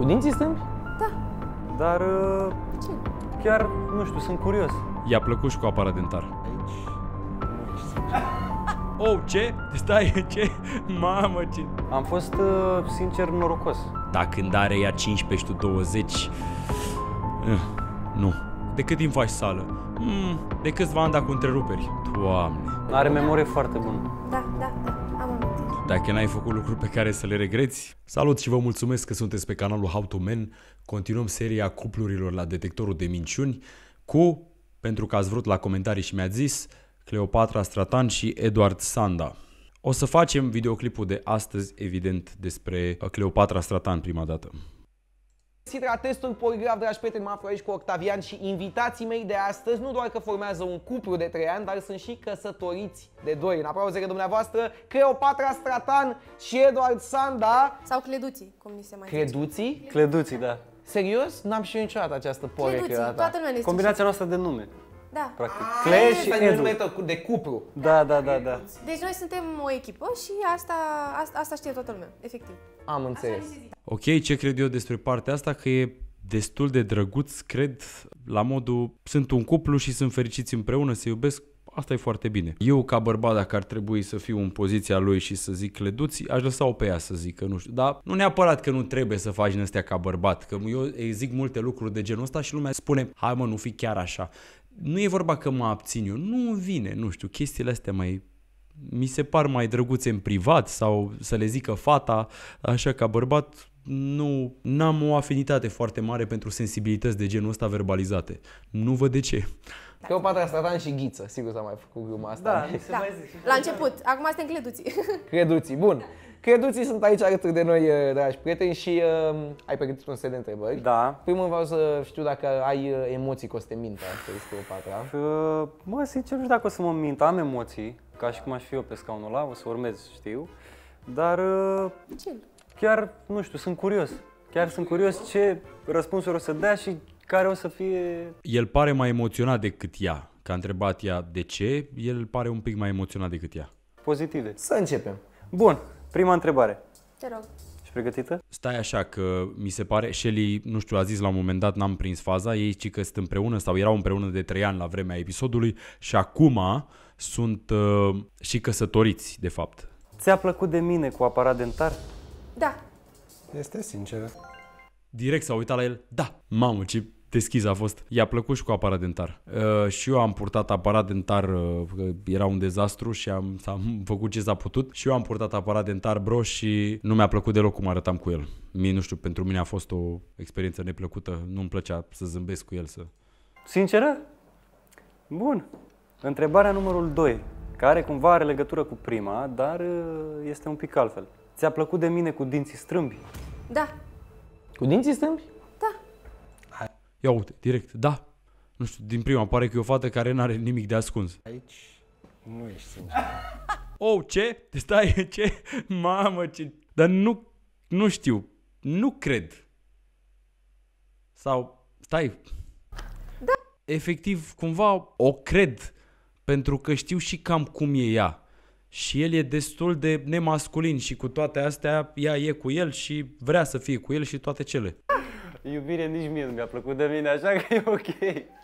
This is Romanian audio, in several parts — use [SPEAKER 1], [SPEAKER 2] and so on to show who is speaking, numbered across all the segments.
[SPEAKER 1] Cu dinții stâmpi? Da.
[SPEAKER 2] Dar uh, Ce? chiar, nu știu, sunt curios.
[SPEAKER 1] I-a plăcut și cu aparat dentar.
[SPEAKER 2] Aici. Oh, ce? Stai, ce? Mamă, ce... Am fost, uh, sincer, norocos.
[SPEAKER 1] Da, când are ea 15 și tu 20... Uh, nu. De cât timp faci sală? Mm, de câțiva ani, dacă cu întreruperi. Doamne. Are memorie
[SPEAKER 2] foarte bună.
[SPEAKER 3] Da, da, da.
[SPEAKER 1] Dacă n-ai făcut lucruri pe care să le regreți, salut și vă mulțumesc că sunteți pe canalul How to Men. Continuăm seria cuplurilor la detectorul de minciuni cu, pentru că ați vrut la comentarii și mi-a zis, Cleopatra Stratan și Eduard Sanda. O să facem videoclipul de astăzi, evident, despre Cleopatra Stratan prima dată.
[SPEAKER 4] Sidra Testul Poligraf, dragi prieteni, mă aflu aici cu Octavian și invitații mei de astăzi nu doar că formează un cuplu de 3 ani, dar sunt și căsătoriți de 2. În aplauzele dumneavoastră, Cleopatra Stratan și Eduard Sanda. Sau Cleduții, cum ni se mai Creduții? zice. Cleduții? Cleduții, da. Serios? N-am și eu niciodată această
[SPEAKER 2] porecă. Cleduții, toată lumea Combinația
[SPEAKER 4] noastră de nume.
[SPEAKER 3] Da. Practic. A, ah, Clash și Edu.
[SPEAKER 4] de cuplu. Da, da, da, da.
[SPEAKER 3] Deci noi suntem o echipă și asta, asta, asta știe toată lumea, efectiv.
[SPEAKER 4] Am înțeles.
[SPEAKER 1] Ok, ce cred eu despre partea asta? Că e destul de drăguț, cred, la modul sunt un cuplu și sunt fericiți împreună, se iubesc, asta e foarte bine. Eu, ca bărbat, dacă ar trebui să fiu în poziția lui și să zic leduți, aș lăsa-o pe ea să zică, nu știu. Dar nu neapărat că nu trebuie să faci în astea ca bărbat, că eu zic multe lucruri de genul ăsta și lumea spune, hai mă, nu fi chiar așa nu e vorba că mă abțin eu, nu vine, nu știu, chestiile astea mai mi se par mai drăguțe în privat sau să le zică fata, așa ca bărbat nu am o afinitate foarte mare pentru sensibilități de genul ăsta verbalizate. Nu văd de ce.
[SPEAKER 4] patra Stratan și Ghiță, sigur s-a mai făcut gluma asta. Da, se da. Mai
[SPEAKER 3] zice. La început, acum suntem creduții.
[SPEAKER 4] Creduții, bun. Creduții sunt aici alături de noi, uh, dragi prieteni, și uh, ai pregătit un set de întrebări. Da. Primul vreau să știu dacă ai uh, emoții Costeminta, să zic patra. Uh, mă, sincer, nu știu dacă o să mă mint. Am emoții, ca și cum aș fi eu pe scaunul ăla, o să
[SPEAKER 2] urmez, știu. Dar uh, chiar, nu știu, sunt curios. Chiar sunt curios ce răspunsuri o să dea și care o să fie...
[SPEAKER 1] El pare mai emoționat decât ea. Că a întrebat ea de ce, el pare un pic mai emoționat decât ea.
[SPEAKER 2] Pozitive. Să începem. Bun, Prima întrebare. Te rog.
[SPEAKER 1] Ești pregătită? Stai așa că mi se pare, Shelly, nu știu, a zis la un moment dat, n-am prins faza, ei ci că sunt împreună sau erau împreună de trei ani la vremea episodului și acum sunt uh, și căsătoriți, de fapt.
[SPEAKER 2] Ți-a plăcut de mine cu aparat dentar?
[SPEAKER 1] Da. Este sinceră. Direct s-a uitat la el, da, mamă, ce deschis a fost. I-a plăcut și cu aparat dentar. Uh, și eu am purtat aparat dentar, uh, era un dezastru și am, am făcut ce s-a putut. Și eu am purtat aparat dentar, bro, și nu mi-a plăcut deloc cum arătam cu el. Mie, nu știu, pentru mine a fost o experiență neplăcută. Nu-mi plăcea să zâmbesc cu el, să...
[SPEAKER 2] Sinceră? Bun. Întrebarea numărul 2, care cumva are legătură cu prima, dar uh, este un pic altfel. Ți-a plăcut de mine cu dinții strâmbi?
[SPEAKER 3] Da.
[SPEAKER 1] Cu dinții strâmbi? Ia uite, direct, da. Nu știu, din prima pare că e o fată care n-are nimic de ascuns. Aici nu ești sincer. Oh, ce? Stai, ce? Mamă, ce... Dar nu, nu știu. Nu cred. Sau, stai. Da. Efectiv, cumva o cred. Pentru că știu și cam cum e ea. Și el e destul de nemasculin și cu toate astea ea e cu el și vrea să fie cu el și toate cele. Da.
[SPEAKER 2] Iubire nici mie nu mi-a plăcut de mine, așa că e ok.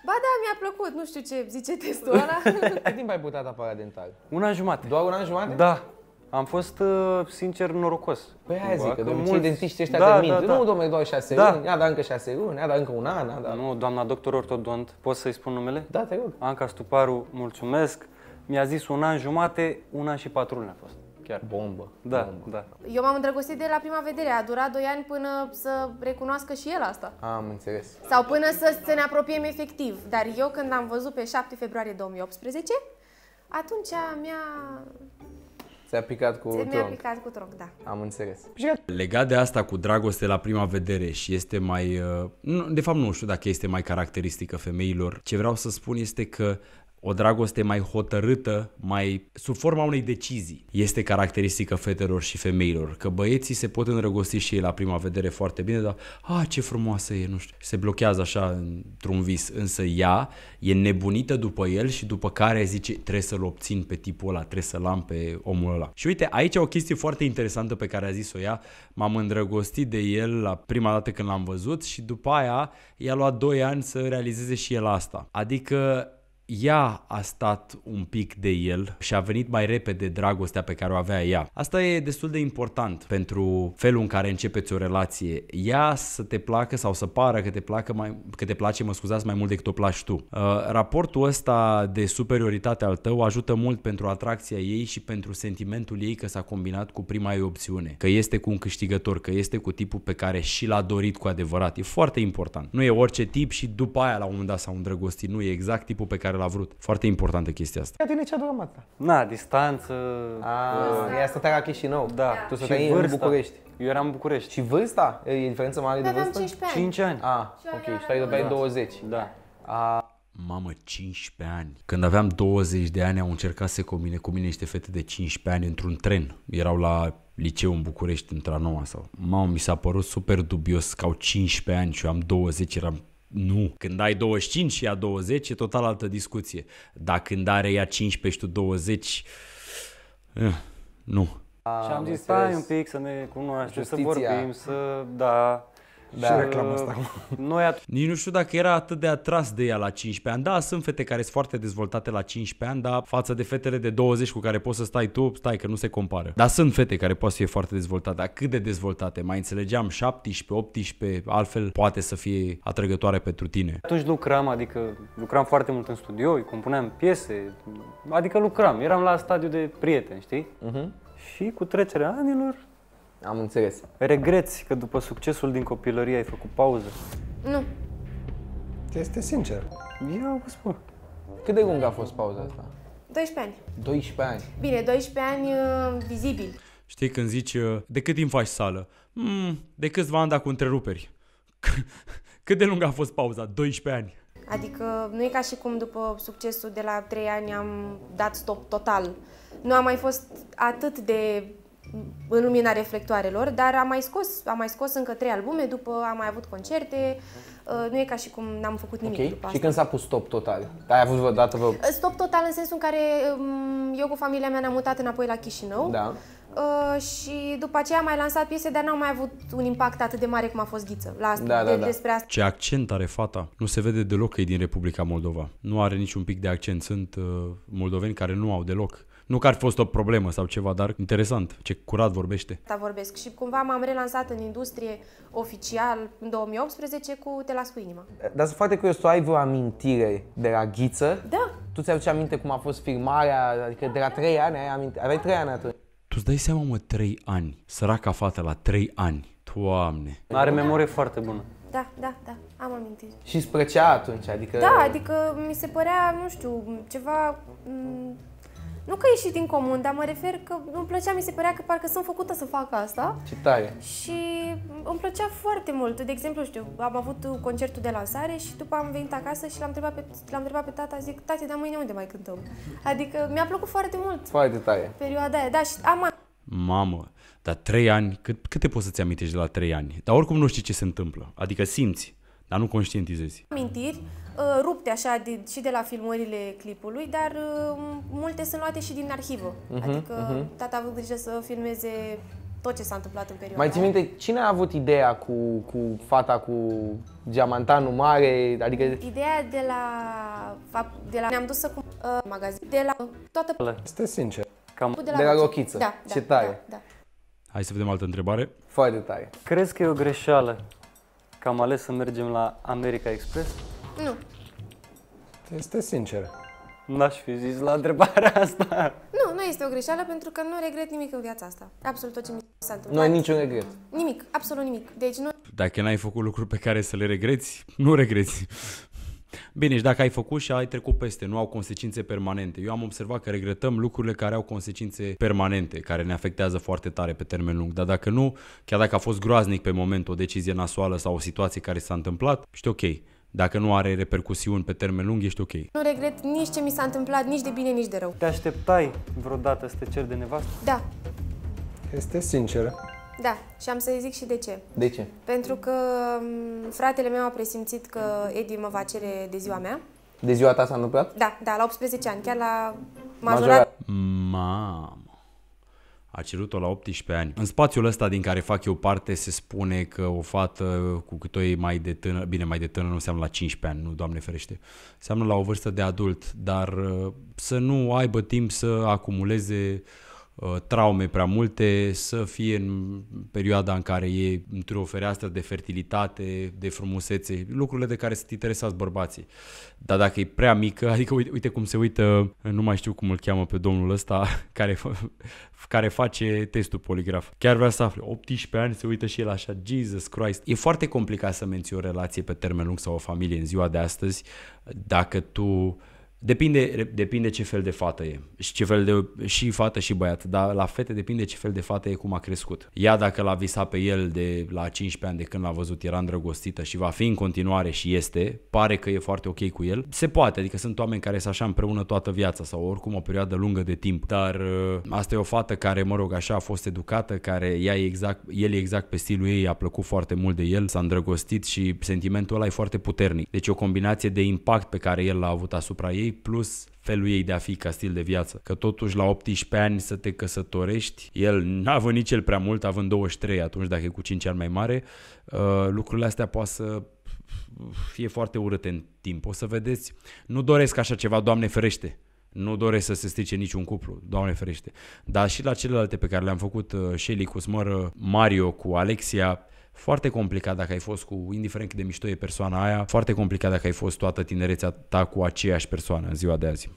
[SPEAKER 3] Ba da, mi-a plăcut, nu știu ce zice testul ăla.
[SPEAKER 2] Cât timp ai putat aparat dental? Un an jumate. Doar un an jumate? Da. Am fost, uh, sincer, norocos. Păi aia zic, că de obicei mulți... dentiștii ăștia da, de Da, da. Nu, domnule, doar șase da. luni, ia da încă șase luni, ia da încă un an, ia da. Nu, doamna doctor ortodont, pot să-i spun numele? Da, te rog. Anca Stuparu, mulțumesc. Mi-a zis un an jumate, un an și patru luni a fost chiar. Bombă. Da, bombă. da.
[SPEAKER 3] Eu m-am îndrăgostit de la prima vedere. A durat 2 ani până să recunoască și el asta.
[SPEAKER 4] Am înțeles.
[SPEAKER 3] Sau până să, să ne apropiem efectiv. Dar eu când am văzut pe 7 februarie 2018, atunci mi-a...
[SPEAKER 4] Ți-a picat cu tronc. Mi-a picat cu tronc, da. Am înțeles.
[SPEAKER 1] Legat de asta cu dragoste la prima vedere și este mai... Uh, de fapt nu știu dacă este mai caracteristică femeilor. Ce vreau să spun este că o dragoste mai hotărâtă, mai sub forma unei decizii. Este caracteristică fetelor și femeilor, că băieții se pot înrăgosti și ei la prima vedere foarte bine, dar a, ah, ce frumoasă e, nu știu, se blochează așa într-un vis, însă ea e nebunită după el și după care zice trebuie să-l obțin pe tipul ăla, trebuie să-l am pe omul ăla. Și uite, aici o chestie foarte interesantă pe care a zis-o ea, m-am îndrăgostit de el la prima dată când l-am văzut și după aia i-a luat 2 ani să realizeze și el asta. Adică ea a stat un pic de el și a venit mai repede dragostea pe care o avea ea. Asta e destul de important pentru felul în care începeți o relație. Ea să te placă sau să pară că te, placă mai, că te place, mă scuzați, mai mult decât o placi tu. Uh, raportul ăsta de superioritate al tău ajută mult pentru atracția ei și pentru sentimentul ei că s-a combinat cu prima ei opțiune, că este cu un câștigător, că este cu tipul pe care și l-a dorit cu adevărat. E foarte important. Nu e orice tip și după aia la un moment dat s-au îndrăgostit, nu e exact tipul pe care care l-a vrut. Foarte importantă chestia asta.
[SPEAKER 4] Tine ce-a durat Na, distanță. A, uh, ea stătea la Chișinău. Da. Tu stăteai în București. Eu eram în București. Și vârsta? E diferență mare de vârstă? ani. 5 ani. A, ah, ok. Și tu ai 20.
[SPEAKER 1] Da. A... Mamă, 15 ani. Când aveam 20 de ani au încercat să combine cu mine niște fete de 15 ani într-un tren. Erau la liceu în București, într-a noua sau... Mamă, mi s-a părut super dubios că au 15 ani și eu am 20, eram nu. Când ai 25 și ea 20, e total altă discuție. Dar când are ea 15 și tu 20, eh, nu.
[SPEAKER 2] și am zis, stai un pic să ne cunoaștem, să vorbim, să... Da. Da. Și reclamă asta.
[SPEAKER 1] Noi at- Nici nu știu dacă era atât de atras de ea la 15 ani. Da, sunt fete care sunt foarte dezvoltate la 15 ani, dar față de fetele de 20 cu care poți să stai tu, stai că nu se compară. Dar sunt fete care pot să fie foarte dezvoltate, dar cât de dezvoltate? Mai înțelegeam 17, 18, altfel poate să fie atrăgătoare pentru tine.
[SPEAKER 2] Atunci lucram, adică lucram foarte mult în studio, îi compuneam piese, adică lucram, eram la stadiu de prieteni, știi? Uh-huh. Și cu trecerea anilor am înțeles. Regreți că după succesul din copilărie
[SPEAKER 4] ai făcut pauză? Nu. Este sincer. Eu vă spun.
[SPEAKER 1] Cât de lungă a fost pauza asta?
[SPEAKER 3] 12 ani.
[SPEAKER 1] 12 ani.
[SPEAKER 3] Bine, 12 ani uh, vizibil.
[SPEAKER 1] Știi când zici, uh, de cât timp faci sală? Mm, de câțiva ani, cu întreruperi. Cât de lungă a fost pauza? 12 ani.
[SPEAKER 3] Adică nu e ca și cum după succesul de la 3 ani am dat stop total. Nu am mai fost atât de în lumina reflectoarelor, dar am mai scos, am mai scos încă trei albume, după am mai avut concerte, uh, nu e ca și cum n-am făcut nimic okay. după asta. Și când s-a
[SPEAKER 4] pus stop total? Ai avut dată vă... Uh,
[SPEAKER 3] stop total în sensul în care um, eu cu familia mea ne-am mutat înapoi la Chișinău. Da. Uh, și după aceea am mai lansat piese, dar n-au mai avut un impact atât de mare cum a fost Ghiță. La asta, da, da, de, da, da. despre asta.
[SPEAKER 1] Ce accent are fata? Nu se vede deloc că e din Republica Moldova. Nu are niciun pic de accent. Sunt uh, moldoveni care nu au deloc nu că ar fi fost o problemă sau ceva, dar interesant ce curat vorbește.
[SPEAKER 3] Da, vorbesc și cumva m-am relansat în industrie oficial în 2018 cu Te las cu inima.
[SPEAKER 4] Eh, dar sunt foarte curios, tu ai vreo amintire de la Ghiță? Da. Tu ți-aduci aminte cum a fost filmarea, adică de la 3 ani, ai aminte, aveai 3 ani atunci.
[SPEAKER 1] tu îți dai seama, mă, 3 ani, săraca fată la 3 ani, Doamne. Are memorie foarte bună
[SPEAKER 3] da, da, da, am amintiri.
[SPEAKER 1] Și îți plăcea atunci, adică... Da,
[SPEAKER 3] adică mi se părea, nu știu, ceva mm, nu că ieși din comun, dar mă refer că îmi plăcea, mi se părea că parcă sunt făcută să fac asta. Ce tare! Și îmi plăcea foarte mult. De exemplu, știu, am avut concertul de lansare și după am venit acasă și l-am întrebat pe, l-am întrebat pe tata, zic, tati, dar mâine unde mai cântăm? Adică mi-a plăcut foarte mult.
[SPEAKER 1] Foarte tare!
[SPEAKER 3] Perioada aia, da, și am...
[SPEAKER 1] Mamă, dar trei ani, cât, câte poți să-ți amintești de la trei ani? Dar oricum nu știi ce se întâmplă. Adică simți, dar nu conștientizezi.
[SPEAKER 3] Amintiri uh, rupte așa de, și de la filmările clipului, dar uh, multe sunt luate și din arhivă. Uh-huh, adică uh-huh. tata a avut grijă să filmeze tot ce s-a întâmplat în perioada Mai ții minte
[SPEAKER 4] cine a avut ideea cu, cu fata cu diamantanul mare? Adică...
[SPEAKER 3] Ideea de la... De la ne-am dus să cumpăr uh, magazin. De la toată...
[SPEAKER 4] Este sincer.
[SPEAKER 2] Cam de la, de la rochiță. Da, ce da, tare. Da,
[SPEAKER 3] da.
[SPEAKER 1] Hai să vedem altă întrebare.
[SPEAKER 2] Foarte tare. Crezi că e o greșeală că am ales să mergem la America Express? Nu. Este sinceră. N-aș fi zis la întrebarea asta.
[SPEAKER 3] Nu, nu este o greșeală pentru că nu regret nimic în viața asta. Absolut tot ce mi s-a întâmplat. Nu ai niciun regret. Nimic, absolut nimic. Deci nu...
[SPEAKER 1] Dacă n-ai făcut lucruri pe care să le regreți, nu regreți. Bine, și dacă ai făcut și ai trecut peste, nu au consecințe permanente. Eu am observat că regretăm lucrurile care au consecințe permanente, care ne afectează foarte tare pe termen lung. Dar dacă nu, chiar dacă a fost groaznic pe moment o decizie nasoală sau o situație care s-a întâmplat, știi ok, dacă nu are repercusiuni pe termen lung, ești ok. Nu
[SPEAKER 3] regret nici ce mi s-a întâmplat, nici de bine, nici de rău. Te
[SPEAKER 2] așteptai vreodată să te ceri de nevastă?
[SPEAKER 3] Da.
[SPEAKER 4] Este sinceră.
[SPEAKER 3] Da, și am să-i zic și de ce. De ce? Pentru că mm, fratele meu a presimțit că Edi mă va cere de ziua mea.
[SPEAKER 4] De ziua ta s-a întâmplat?
[SPEAKER 3] Da, da, la 18 ani, chiar la majorat.
[SPEAKER 1] Mamă! A cerut-o la 18 ani. În spațiul ăsta din care fac eu parte se spune că o fată cu cât o e mai de tânără, bine, mai de tânără nu înseamnă la 15 ani, nu, Doamne ferește, înseamnă la o vârstă de adult, dar uh, să nu aibă timp să acumuleze uh, Uh, traume prea multe, să fie în perioada în care e într-o fereastră de fertilitate, de frumusețe, lucrurile de care sunt interesați bărbații. Dar dacă e prea mică, adică uite, uite cum se uită, nu mai știu cum îl cheamă pe domnul ăsta, care, care face testul poligraf. Chiar vrea să afle, 18 ani se uită și el așa, Jesus Christ. E foarte complicat să menții o relație pe termen lung sau o familie în ziua de astăzi, dacă tu Depinde, depinde ce fel de fată e și ce fel de și fată și băiat, dar la fete depinde ce fel de fată e cum a crescut. Ea dacă l-a visat pe el de la 15 ani de când l-a văzut era îndrăgostită și va fi în continuare și este, pare că e foarte ok cu el. Se poate, adică sunt oameni care sunt așa împreună toată viața sau oricum o perioadă lungă de timp, dar uh, asta e o fată care, mă rog, așa a fost educată, care ea e exact, el e exact pe stilul ei, i-a plăcut foarte mult de el, s-a îndrăgostit și sentimentul ăla e foarte puternic. Deci o combinație de impact pe care el l-a avut asupra ei ei plus felul ei de a fi ca stil de viață. Că totuși la 18 ani să te căsătorești, el n-a avut nici el prea mult, având 23 atunci, dacă e cu 5 ani mai mare, uh, lucrurile astea poate să fie foarte urâte în timp. O să vedeți, nu doresc așa ceva, Doamne ferește, nu doresc să se strice niciun cuplu, Doamne ferește. Dar și la celelalte pe care le-am făcut, uh, Shelly cu Smără, uh, Mario cu Alexia, foarte complicat dacă ai fost cu, indiferent cât de mișto e persoana aia, foarte complicat dacă ai fost toată tinerețea ta cu aceeași persoană în ziua de azi.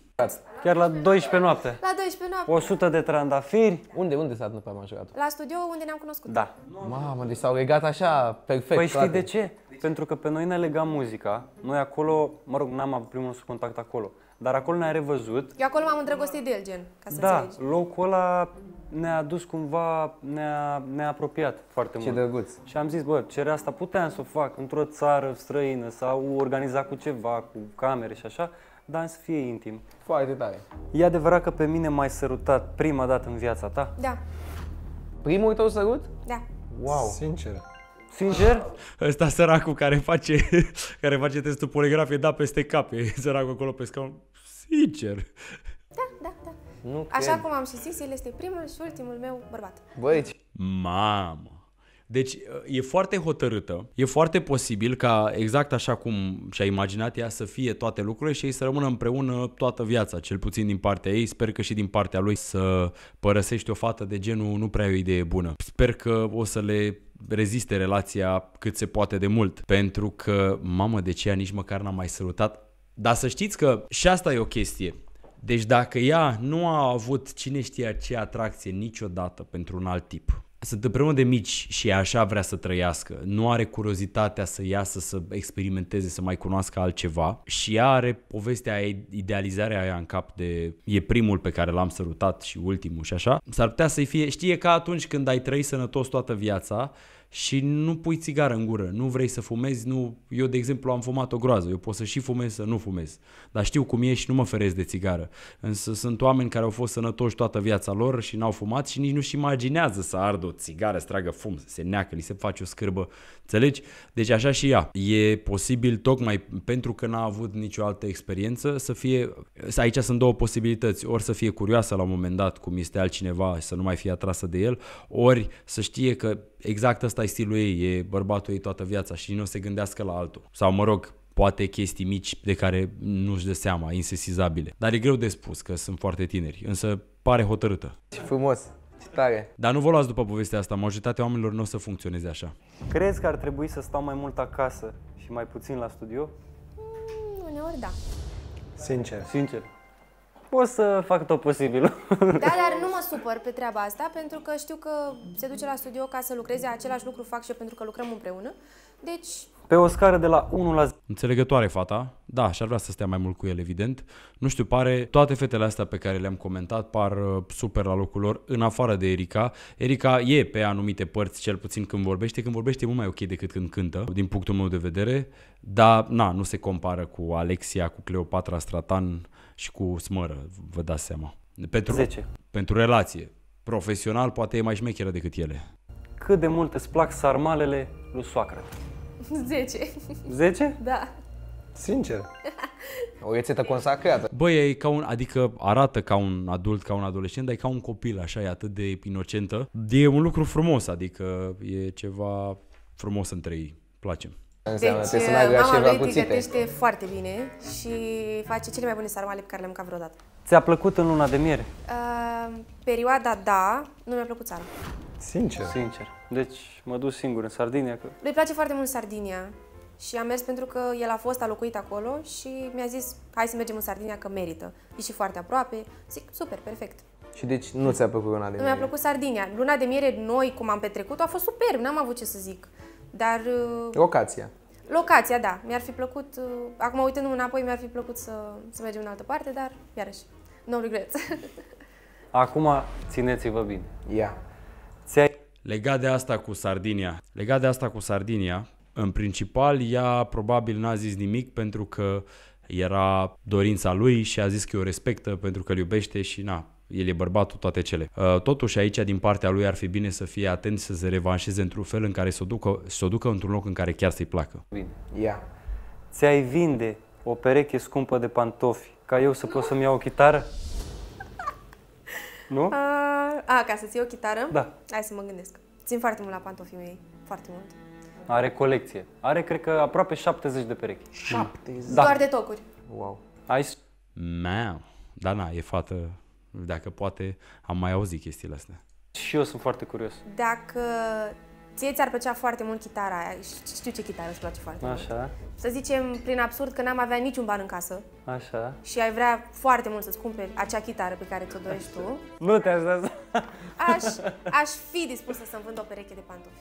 [SPEAKER 4] Chiar la 12 noapte.
[SPEAKER 3] La 12 noapte.
[SPEAKER 4] 100 de trandafiri. Unde, unde s-a întâmplat pe jucat?
[SPEAKER 3] La studio unde ne-am cunoscut. Da.
[SPEAKER 4] Mamă, deci s-au legat așa, perfect. Păi știi frate. de
[SPEAKER 2] ce? Pentru că pe noi ne lega muzica. Noi acolo, mă rog, n-am avut primul nostru contact acolo. Dar acolo ne-a revăzut.
[SPEAKER 3] Eu acolo m-am îndrăgostit de el, gen,
[SPEAKER 2] ca să da, înțelegi. locul ăla ne-a dus cumva, ne-a, ne-a apropiat foarte ce mult. Ce drăguț. Și am zis, bă, cerea asta puteam să o fac într-o țară străină sau organizat cu ceva, cu camere și așa, dar să fie intim. Foarte tare. E adevărat că pe mine m-ai sărutat prima dată în viața ta?
[SPEAKER 3] Da.
[SPEAKER 1] Primul tău sărut? Da. Wow. Sincer. Sincer? Ăsta săracul care face, care face testul poligrafie, da peste cap, e săracul acolo pe scaun. Sincer. Da, da, da. Nu Așa cred.
[SPEAKER 3] cum am și zis, el este primul și ultimul meu bărbat.
[SPEAKER 1] Băi, mamă! Deci uh, e foarte hotărâtă, e foarte posibil ca exact așa cum și-a imaginat ea să fie toate lucrurile și ei să rămână împreună toată viața, cel puțin din partea ei, sper că și din partea lui să părăsești o fată de genul nu prea e o idee bună. Sper că o să le reziste relația cât se poate de mult, pentru că, mamă, de ce ea nici măcar n-a mai sărutat. Dar să știți că și asta e o chestie. Deci dacă ea nu a avut cine știe ce atracție niciodată pentru un alt tip, sunt împreună de mici și așa vrea să trăiască. Nu are curiozitatea să iasă, să experimenteze, să mai cunoască altceva și ea are povestea ei, idealizarea aia în cap de e primul pe care l-am sărutat și ultimul și așa. S-ar putea să-i fie, știe ca atunci când ai trăit sănătos toată viața și nu pui țigară în gură, nu vrei să fumezi, nu... eu de exemplu am fumat o groază, eu pot să și fumez, să nu fumez, dar știu cum e și nu mă ferez de țigară. Însă sunt oameni care au fost sănătoși toată viața lor și n-au fumat și nici nu-și imaginează să ardă o țigară, să tragă fum, să se neacă, li se face o scârbă, înțelegi? Deci așa și ea. E posibil tocmai pentru că n-a avut nicio altă experiență să fie, aici sunt două posibilități, ori să fie curioasă la un moment dat cum este altcineva și să nu mai fie atrasă de el, ori să știe că exact asta ăsta e stilul ei, e bărbatul ei toată viața și nu se gândească la altul. Sau mă rog, poate chestii mici de care nu-și dă seama, insesizabile. Dar e greu de spus că sunt foarte tineri, însă pare hotărâtă. Ce frumos! Ce tare! Dar nu vă luați după povestea asta, majoritatea oamenilor nu o să funcționeze așa.
[SPEAKER 2] Crezi că ar trebui să stau mai mult acasă și mai puțin la studio?
[SPEAKER 3] Mm, uneori da. Sincer.
[SPEAKER 2] Sincer o să fac tot posibilul. Da,
[SPEAKER 3] dar nu mă supăr pe treaba asta, pentru că știu că se duce la studio ca să lucreze același lucru, fac și eu pentru că lucrăm împreună. Deci
[SPEAKER 1] pe o scară de la 1 la 10. Înțelegătoare fata, da, și-ar vrea să stea mai mult cu el, evident. Nu știu, pare, toate fetele astea pe care le-am comentat par uh, super la locul lor, în afară de Erika. Erika e pe anumite părți, cel puțin când vorbește. Când vorbește e mult mai ok decât când cântă, din punctul meu de vedere. Dar, na, nu se compară cu Alexia, cu Cleopatra Stratan și cu Smără, vă dați seama. Pentru, 10. pentru relație. Profesional poate e mai șmecheră decât ele.
[SPEAKER 2] Cât de mult îți plac sarmalele lui soacră
[SPEAKER 3] 10. 10? Da.
[SPEAKER 1] Sincer. O rețetă consacrată. Băi, e ca un, adică arată ca un adult, ca un adolescent, dar e ca un copil, așa, e atât de inocentă. E un lucru frumos, adică e ceva frumos între ei. Place. Înseamnă, deci, mama lui gătește
[SPEAKER 3] foarte bine și face cele mai bune sarmale pe care le-am mâncat vreodată.
[SPEAKER 2] Ți-a plăcut în luna de miere?
[SPEAKER 3] Uh, perioada da, nu mi-a plăcut țara.
[SPEAKER 2] Sincer? Sincer. Deci mă duc singur în Sardinia. Că...
[SPEAKER 3] Lui place foarte mult Sardinia și am mers pentru că el a fost, a locuit acolo și mi-a zis hai să mergem în Sardinia că merită. E și foarte aproape. Zic, super, perfect.
[SPEAKER 4] Și deci nu ți-a plăcut luna de miere? Nu mi-a plăcut
[SPEAKER 3] Sardinia. Luna de miere, noi, cum am petrecut-o, a fost superb, n-am avut ce să zic. Dar... Uh, Locația. Locația, da. Mi-ar fi plăcut, uh, acum uitându-mă înapoi, mi-ar fi plăcut să, să mergem în altă parte, dar iarăși, no regret.
[SPEAKER 1] Acum țineți-vă bine. Ia. Yeah. Legat de asta cu Sardinia, legat de asta cu Sardinia, în principal ea probabil n-a zis nimic pentru că era dorința lui și a zis că o respectă pentru că îl iubește și na, el e bărbatul, toate cele. Uh, totuși aici din partea lui ar fi bine să fie atent să se revanșeze într-un fel în care să o ducă, să o ducă într-un loc în care chiar să-i placă.
[SPEAKER 2] Bine, ia. Ți-ai vinde o pereche scumpă de pantofi ca eu să pot să-mi iau o chitară? Nu?
[SPEAKER 3] Ah. A, ca să-ți iei o chitară? Da. Hai să mă gândesc. Țin foarte mult la pantofii mei. Foarte mult.
[SPEAKER 2] Are colecție. Are, cred că, aproape 70 de perechi. 70? Da. Doar de tocuri.
[SPEAKER 3] Wow.
[SPEAKER 1] Ai... Mă, Da, na, da, e fată. Dacă poate, am mai auzit chestiile astea. Și eu sunt foarte curios.
[SPEAKER 3] Dacă Ție ți-ar plăcea foarte mult chitara aia. Știu ce chitară îți place foarte Așa. mult. Să zicem, prin absurd, că n-am avea niciun ban în casă. Așa. Și ai vrea foarte mult să-ți cumperi acea chitară pe care ți-o dorești tu.
[SPEAKER 2] Nu te-aș da aș,
[SPEAKER 3] aș fi dispusă să-mi vând o pereche de pantofi.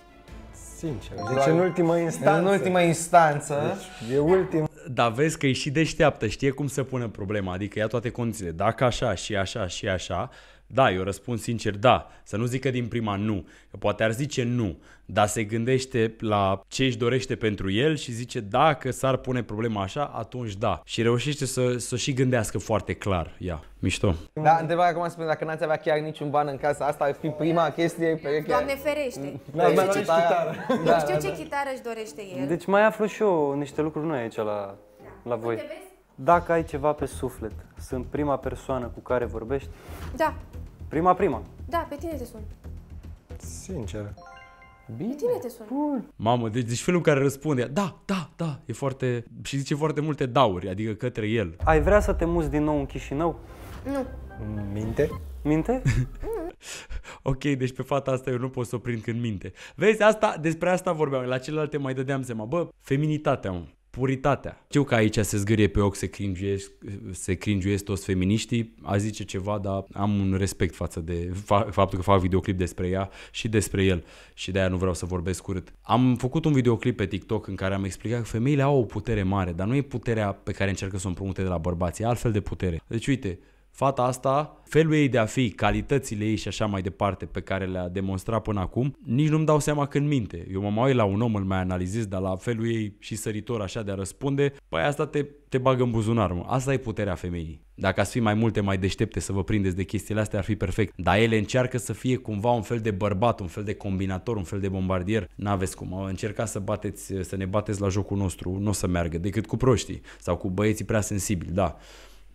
[SPEAKER 2] Sincer. Deci în ultima instanță. În ultima instanță.
[SPEAKER 1] Deci, e da. ultim. Dar vezi că e și deșteaptă, știe cum se pune problema, adică ia toate condițiile. Dacă așa și așa și așa, da, eu răspund sincer da. Să nu zică din prima nu, că poate ar zice nu, dar se gândește la ce își dorește pentru el și zice dacă s-ar pune problema așa, atunci da. Și reușește să, să și gândească foarte clar ea. Mișto.
[SPEAKER 4] Da, întrebarea acum spune, dacă n-ați avea chiar niciun ban în casă, asta ar fi prima chestie pe care...
[SPEAKER 2] Doamne
[SPEAKER 3] ferește! Mm, da, nu, știu ce chitară. Da, nu știu da, ce da. chitară își dorește el. Deci
[SPEAKER 2] mai aflu și eu niște lucruri noi aici la, da. la voi. Dacă ai ceva pe suflet, sunt prima persoană cu care vorbești? Da. Prima, prima?
[SPEAKER 3] Da, pe tine te sun.
[SPEAKER 1] Sincer. Bine.
[SPEAKER 3] Pe tine te sun. Bun.
[SPEAKER 1] Mamă, deci, deci felul care răspunde, da, da, da, e foarte... și zice foarte multe dauri, adică către el. Ai vrea să te muți din nou în Chișinău? Nu. Minte? Minte? ok, deci pe fata asta eu nu pot să o prind când minte. Vezi, asta, despre asta vorbeam, la celelalte mai dădeam seama. Bă, feminitatea, mă puritatea. Știu că aici se zgârie pe ochi, se cringiuiesc, se cringiuiesc toți feminiștii, a zice ceva, dar am un respect față de fa- faptul că fac videoclip despre ea și despre el și de-aia nu vreau să vorbesc curât. Am făcut un videoclip pe TikTok în care am explicat că femeile au o putere mare, dar nu e puterea pe care încearcă să o împrumute de la bărbați, e altfel de putere. Deci uite, Fata asta, felul ei de a fi, calitățile ei și așa mai departe pe care le-a demonstrat până acum, nici nu-mi dau seama când minte. Eu mă mai la un om, îl mai analizez, dar la felul ei și săritor așa de a răspunde, păi asta te, te bagă în buzunar, mă. Asta e puterea femeii. Dacă ați fi mai multe, mai deștepte să vă prindeți de chestiile astea, ar fi perfect. Dar ele încearcă să fie cumva un fel de bărbat, un fel de combinator, un fel de bombardier. N-aveți cum. Încercați să, bateți, să ne bateți la jocul nostru, nu o să meargă, decât cu proștii sau cu băieții prea sensibili, da.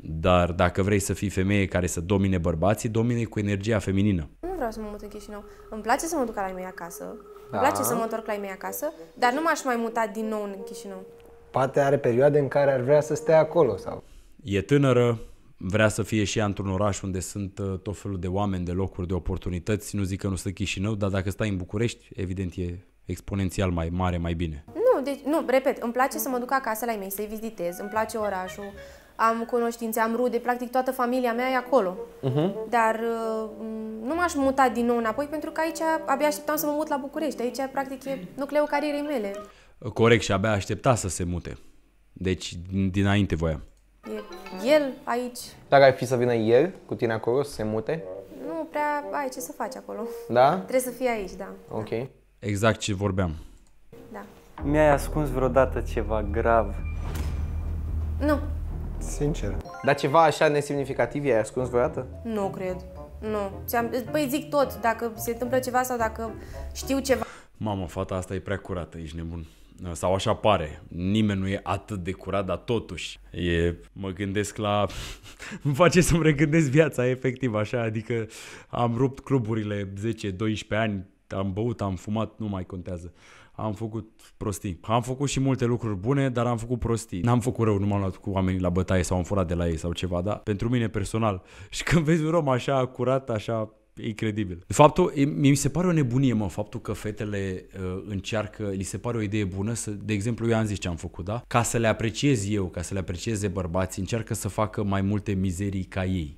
[SPEAKER 1] Dar dacă vrei să fii femeie care să domine bărbații, domine cu energia feminină.
[SPEAKER 3] Nu vreau să mă mut în Chișinău. Îmi place să mă duc la ei mei acasă. Da. Îmi place da. să mă întorc la ei mei acasă, dar nu m-aș mai muta din nou în Chișinău.
[SPEAKER 4] Poate are perioade în care ar vrea să stea acolo sau...
[SPEAKER 1] E tânără, vrea să fie și ea într-un oraș unde sunt uh, tot felul de oameni, de locuri, de oportunități. Nu zic că nu stă Chișinău, dar dacă stai în București, evident e exponențial mai mare, mai bine.
[SPEAKER 3] Nu, deci, nu, repet, îmi place să mă duc acasă la ei mei, să-i vizitez, îmi place orașul, am cunoștințe, am rude, practic toată familia mea e acolo. Uh-huh. Dar uh, nu m-aș muta din nou înapoi pentru că aici abia așteptam să mă mut la București. Aici practic e nucleul carierei mele.
[SPEAKER 1] Corect și abia aștepta să se mute. Deci dinainte voia.
[SPEAKER 3] E el aici.
[SPEAKER 1] Dar ar fi să vină el cu tine acolo, să se mute?
[SPEAKER 3] Nu prea ai ce să faci acolo.
[SPEAKER 4] Da?
[SPEAKER 2] Trebuie
[SPEAKER 3] să fie aici, da.
[SPEAKER 4] Ok. Exact ce vorbeam. Da. Mi-ai ascuns vreodată ceva grav? Nu. Sincer. Dar ceva așa
[SPEAKER 1] nesemnificativ i-ai ascuns vreodată?
[SPEAKER 3] Nu cred. Nu. am Păi zic tot, dacă se întâmplă ceva sau dacă știu ceva.
[SPEAKER 1] Mamă, fata asta e prea curată, ești nebun. Sau așa pare. Nimeni nu e atât de curat, dar totuși. E, mă gândesc la... îmi face să-mi regândesc viața, efectiv, așa. Adică am rupt cluburile 10-12 ani, am băut, am fumat, nu mai contează am făcut prostii. Am făcut și multe lucruri bune, dar am făcut prostii. N-am făcut rău, nu m-am luat cu oamenii la bătaie sau am furat de la ei sau ceva, da? Pentru mine personal. Și când vezi un rom așa curat, așa incredibil. Faptul, mi se pare o nebunie, mă, faptul că fetele uh, încearcă, li se pare o idee bună să, de exemplu, eu am zis ce am făcut, da? Ca să le apreciez eu, ca să le aprecieze bărbații, încearcă să facă mai multe mizerii ca ei.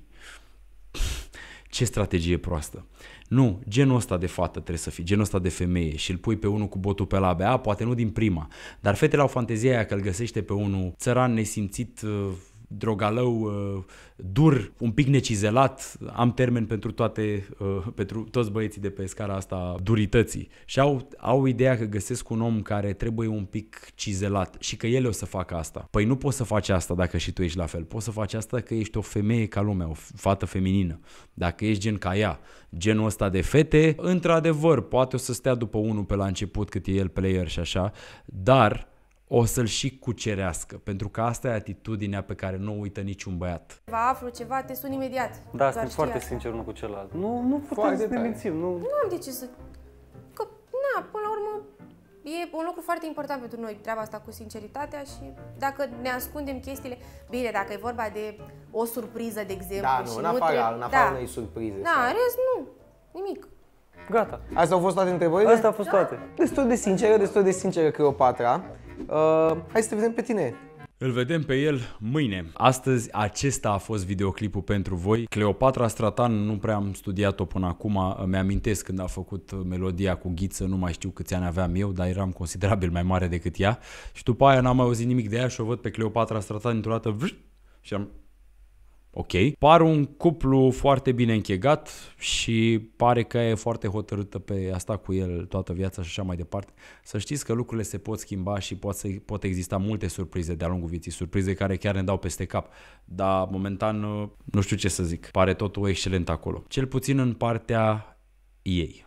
[SPEAKER 1] Ce strategie proastă. Nu, genul ăsta de fată trebuie să fii, genul ăsta de femeie și îl pui pe unul cu botul pe labe, poate nu din prima, dar fetele au fantezia aia că îl găsește pe unul țăran, nesimțit, uh, drogalău, uh, dur, un pic necizelat, am termen pentru toate, uh, pentru toți băieții de pe scara asta durității. Și au, au ideea că găsesc un om care trebuie un pic cizelat și că el o să facă asta. Păi nu poți să faci asta dacă și tu ești la fel. Poți să faci asta că ești o femeie ca lumea, o fată feminină. Dacă ești gen ca ea, genul ăsta de fete, într-adevăr, poate o să stea după unul pe la început cât e el player și așa, dar o să-l și cucerească, pentru că asta e atitudinea pe care nu o uită niciun băiat.
[SPEAKER 3] Va aflu ceva, te sun imediat. Da, sunt foarte asta.
[SPEAKER 1] sincer unul cu celălalt. Nu,
[SPEAKER 3] nu putem să ne mințim. Nu... nu am de ce să... Că, na, până la urmă, e un lucru foarte important pentru noi, treaba asta cu sinceritatea și dacă ne ascundem chestiile... Bine, dacă e vorba de o surpriză, de exemplu... Da, nu, și în nu trebuie... în da. afară da. unei
[SPEAKER 4] surprize. Da, sau... în
[SPEAKER 3] rest, nu, nimic.
[SPEAKER 4] Gata. Asta au fost toate întrebările? Asta au fost da. toate. Destul de sinceră, destul de sinceră Cleopatra. Uh, hai să te vedem pe tine.
[SPEAKER 1] Îl vedem pe el mâine. Astăzi acesta a fost videoclipul pentru voi. Cleopatra Stratan nu prea am studiat-o până acum. Îmi amintesc când a făcut melodia cu ghiță, nu mai știu câți ani aveam eu, dar eram considerabil mai mare decât ea. Și după aia n-am mai auzit nimic de ea și o văd pe Cleopatra Stratan într-o dată vr, și am ok. Par un cuplu foarte bine închegat și pare că e foarte hotărâtă pe asta cu el toată viața și așa mai departe. Să știți că lucrurile se pot schimba și pot, să, pot exista multe surprize de-a lungul vieții, surprize care chiar ne dau peste cap, dar momentan nu știu ce să zic, pare totul excelent acolo, cel puțin în partea ei.